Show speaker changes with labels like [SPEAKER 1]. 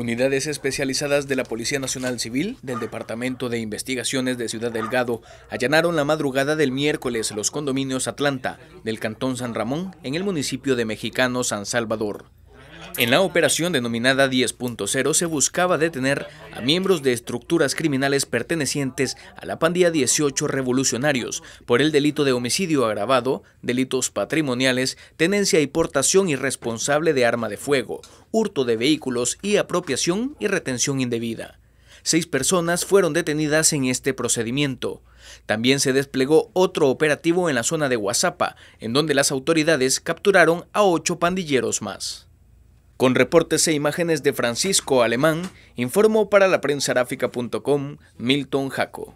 [SPEAKER 1] Unidades especializadas de la Policía Nacional Civil del Departamento de Investigaciones de Ciudad Delgado allanaron la madrugada del miércoles los condominios Atlanta del Cantón San Ramón en el municipio de Mexicano San Salvador. En la operación denominada 10.0 se buscaba detener a miembros de estructuras criminales pertenecientes a la pandilla 18 revolucionarios por el delito de homicidio agravado, delitos patrimoniales, tenencia y portación irresponsable de arma de fuego, hurto de vehículos y apropiación y retención indebida. Seis personas fueron detenidas en este procedimiento. También se desplegó otro operativo en la zona de Huazapa, en donde las autoridades capturaron a ocho pandilleros más. Con reportes e imágenes de Francisco Alemán, informó para la prensa Milton Jaco.